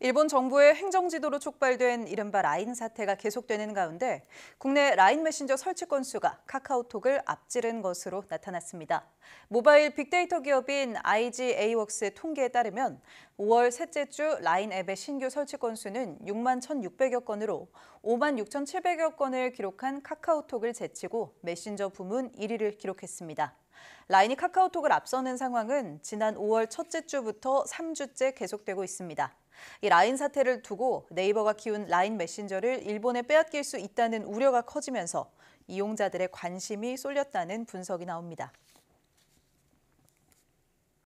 일본 정부의 행정 지도로 촉발된 이른바 라인 사태가 계속되는 가운데 국내 라인 메신저 설치 건수가 카카오톡을 앞지른 것으로 나타났습니다. 모바일 빅데이터 기업인 IGA웍스의 통계에 따르면 5월 셋째 주 라인 앱의 신규 설치 건수는 6만 1,600여 건으로 5만 6,700여 건을 기록한 카카오톡을 제치고 메신저 부문 1위를 기록했습니다. 라인이 카카오톡을 앞서는 상황은 지난 5월 첫째 주부터 3주째 계속되고 있습니다. 이 라인 사태를 두고 네이버가 키운 라인 메신저를 일본에 빼앗길 수 있다는 우려가 커지면서 이용자들의 관심이 쏠렸다는 분석이 나옵니다.